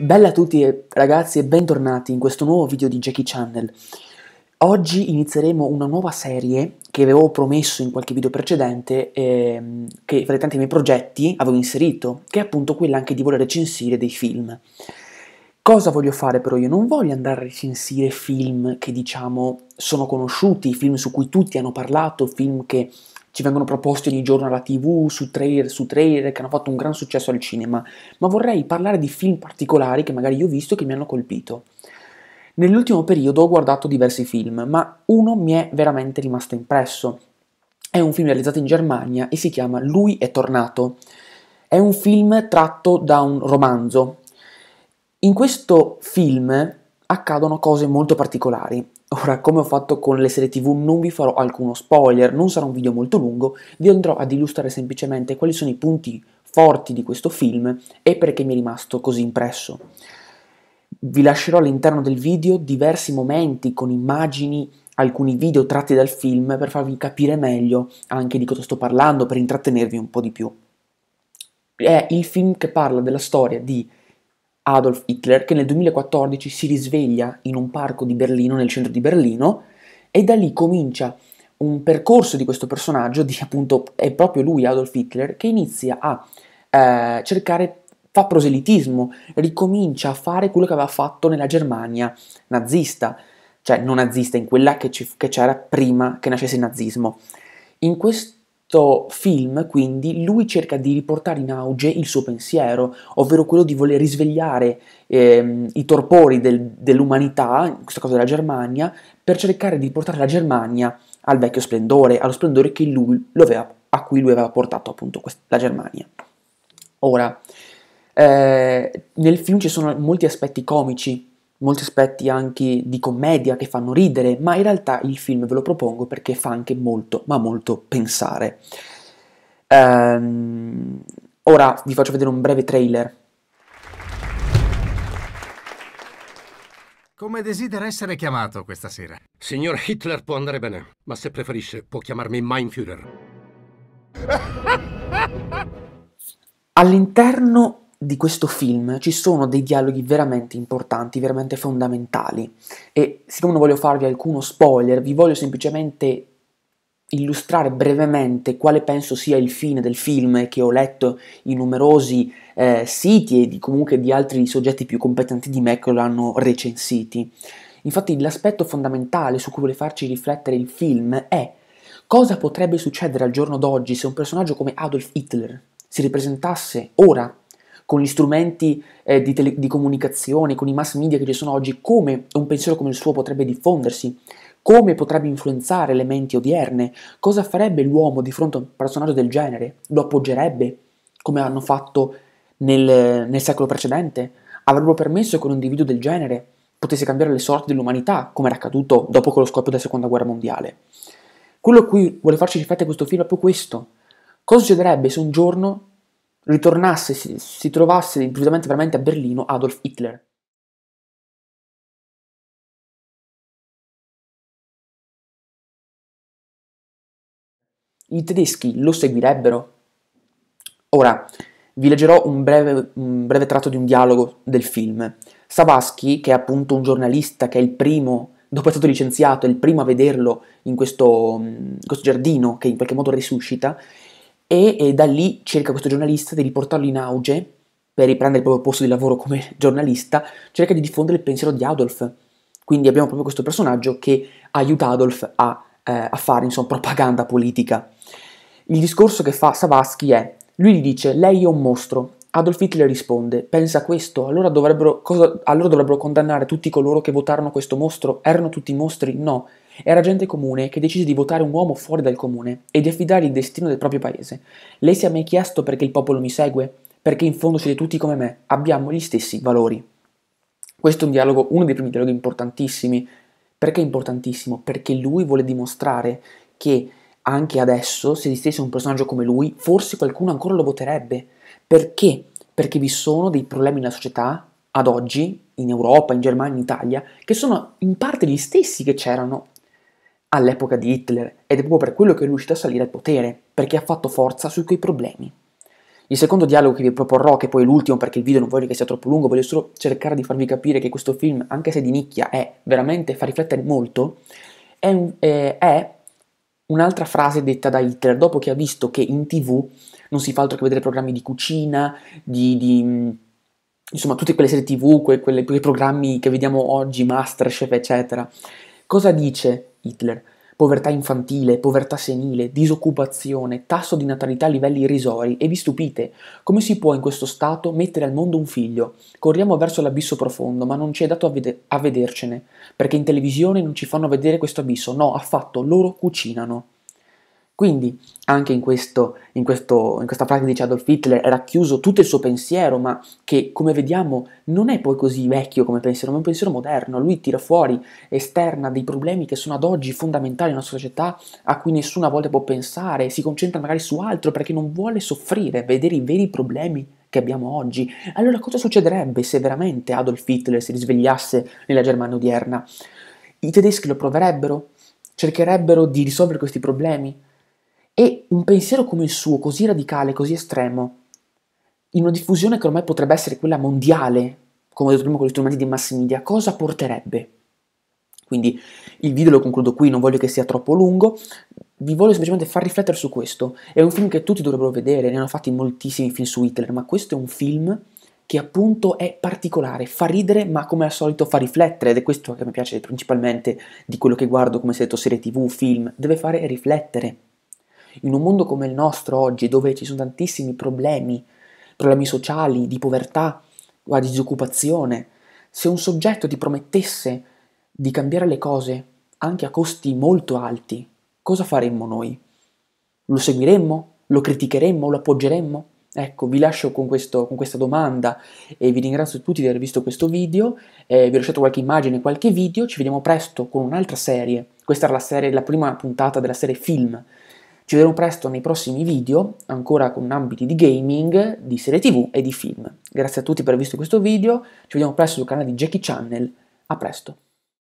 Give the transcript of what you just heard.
Bella a tutti eh, ragazzi e bentornati in questo nuovo video di Jackie Channel. Oggi inizieremo una nuova serie che avevo promesso in qualche video precedente, ehm, che fra i tanti miei progetti avevo inserito, che è appunto quella anche di voler recensire dei film. Cosa voglio fare però? Io non voglio andare a recensire film che diciamo sono conosciuti, film su cui tutti hanno parlato, film che ci vengono proposti ogni giorno alla tv, su trailer, su trailer, che hanno fatto un gran successo al cinema, ma vorrei parlare di film particolari che magari io ho visto e che mi hanno colpito. Nell'ultimo periodo ho guardato diversi film, ma uno mi è veramente rimasto impresso. È un film realizzato in Germania e si chiama Lui è tornato. È un film tratto da un romanzo. In questo film accadono cose molto particolari. Ora, come ho fatto con le serie TV, non vi farò alcuno spoiler, non sarà un video molto lungo, vi andrò ad illustrare semplicemente quali sono i punti forti di questo film e perché mi è rimasto così impresso. Vi lascerò all'interno del video diversi momenti con immagini, alcuni video tratti dal film per farvi capire meglio anche di cosa sto parlando, per intrattenervi un po' di più. È il film che parla della storia di Adolf Hitler che nel 2014 si risveglia in un parco di Berlino, nel centro di Berlino, e da lì comincia un percorso di questo personaggio, di appunto è proprio lui Adolf Hitler, che inizia a eh, cercare, fa proselitismo, ricomincia a fare quello che aveva fatto nella Germania nazista, cioè non nazista, in quella che, ci, che c'era prima che nascesse il nazismo. In questo questo film, quindi, lui cerca di riportare in auge il suo pensiero, ovvero quello di voler risvegliare ehm, i torpori del, dell'umanità, in questo caso della Germania, per cercare di portare la Germania al vecchio splendore, allo splendore lui, aveva, a cui lui aveva portato appunto quest- la Germania. Ora, eh, nel film ci sono molti aspetti comici, molti aspetti anche di commedia che fanno ridere, ma in realtà il film ve lo propongo perché fa anche molto, ma molto pensare. Ehm, ora vi faccio vedere un breve trailer. Come desidera essere chiamato questa sera? Signor Hitler può andare bene, ma se preferisce può chiamarmi Mein Führer. All'interno di questo film ci sono dei dialoghi veramente importanti, veramente fondamentali e siccome non voglio farvi alcuno spoiler, vi voglio semplicemente illustrare brevemente quale penso sia il fine del film che ho letto in numerosi eh, siti e di, comunque di altri soggetti più competenti di me che lo hanno recensiti. Infatti l'aspetto fondamentale su cui vuole farci riflettere il film è cosa potrebbe succedere al giorno d'oggi se un personaggio come Adolf Hitler si ripresentasse ora con gli strumenti eh, di, tele- di comunicazione, con i mass media che ci sono oggi, come un pensiero come il suo potrebbe diffondersi, come potrebbe influenzare le menti odierne, cosa farebbe l'uomo di fronte a un personaggio del genere, lo appoggerebbe, come hanno fatto nel, nel secolo precedente, avrebbero permesso che un individuo del genere potesse cambiare le sorti dell'umanità, come era accaduto dopo con lo scoppio della seconda guerra mondiale. Quello a cui vuole farci riflettere questo film è proprio questo. Cosa succederebbe se un giorno ritornasse, si, si trovasse improvvisamente veramente a Berlino Adolf Hitler. I tedeschi lo seguirebbero? Ora, vi leggerò un breve, un breve tratto di un dialogo del film. Savaschi, che è appunto un giornalista, che è il primo, dopo è stato licenziato, è il primo a vederlo in questo, mm, in questo giardino che in qualche modo risuscita, e, e da lì cerca questo giornalista di riportarlo in auge per riprendere il proprio posto di lavoro come giornalista, cerca di diffondere il pensiero di Adolf. Quindi abbiamo proprio questo personaggio che aiuta Adolf a, eh, a fare insomma, propaganda politica. Il discorso che fa Savaschi è, lui gli dice, lei è un mostro. Adolf Hitler risponde, pensa questo, allora dovrebbero, cosa, allora dovrebbero condannare tutti coloro che votarono questo mostro? Erano tutti mostri? No, era gente comune che decise di votare un uomo fuori dal comune e di affidare il destino del proprio paese. Lei si è mai chiesto perché il popolo mi segue? Perché in fondo siete tutti come me, abbiamo gli stessi valori. Questo è un dialogo, uno dei primi dialoghi importantissimi. Perché è importantissimo? Perché lui vuole dimostrare che anche adesso, se esistesse un personaggio come lui, forse qualcuno ancora lo voterebbe. Perché? Perché vi sono dei problemi nella società ad oggi, in Europa, in Germania, in Italia, che sono in parte gli stessi che c'erano all'epoca di Hitler ed è proprio per quello che è riuscito a salire al potere, perché ha fatto forza su quei problemi. Il secondo dialogo che vi proporrò, che poi è l'ultimo perché il video non voglio che sia troppo lungo, voglio solo cercare di farvi capire che questo film, anche se di nicchia, è veramente, fa riflettere molto, è, un, eh, è un'altra frase detta da Hitler dopo che ha visto che in tv non si fa altro che vedere programmi di cucina, di, di insomma tutte quelle serie tv, que, quelle, quei programmi che vediamo oggi, Masterchef, eccetera. Cosa dice Hitler. Povertà infantile, povertà senile, disoccupazione, tasso di natalità a livelli irrisori e vi stupite, come si può in questo stato mettere al mondo un figlio? Corriamo verso l'abisso profondo, ma non ci è dato a, vede- a vedercene, perché in televisione non ci fanno vedere questo abisso, no, affatto, loro cucinano. Quindi anche in, questo, in, questo, in questa frase dice Adolf Hitler era chiuso tutto il suo pensiero, ma che come vediamo non è poi così vecchio come pensiero, ma è un pensiero moderno. Lui tira fuori, esterna dei problemi che sono ad oggi fondamentali nella società, a cui nessuna volta può pensare, si concentra magari su altro perché non vuole soffrire, vedere i veri problemi che abbiamo oggi. Allora cosa succederebbe se veramente Adolf Hitler si risvegliasse nella Germania odierna? I tedeschi lo proverebbero? Cercherebbero di risolvere questi problemi? E un pensiero come il suo, così radicale, così estremo, in una diffusione che ormai potrebbe essere quella mondiale, come ho detto prima con gli strumenti di mass media, cosa porterebbe? Quindi il video lo concludo qui, non voglio che sia troppo lungo, vi voglio semplicemente far riflettere su questo. È un film che tutti dovrebbero vedere, ne hanno fatti moltissimi film su Hitler, ma questo è un film che appunto è particolare, fa ridere ma come al solito fa riflettere ed è questo che mi piace principalmente di quello che guardo, come si è detto, serie tv, film, deve fare riflettere. In un mondo come il nostro oggi, dove ci sono tantissimi problemi, problemi sociali, di povertà, di disoccupazione, se un soggetto ti promettesse di cambiare le cose anche a costi molto alti, cosa faremmo noi? Lo seguiremmo? Lo criticheremmo? Lo appoggeremmo? Ecco, vi lascio con, questo, con questa domanda e vi ringrazio tutti di aver visto questo video, eh, vi ho lasciato qualche immagine, qualche video, ci vediamo presto con un'altra serie, questa era la, serie, la prima puntata della serie film ci vedremo presto nei prossimi video, ancora con ambiti di gaming, di serie tv e di film. Grazie a tutti per aver visto questo video, ci vediamo presto sul canale di Jackie Channel, a presto!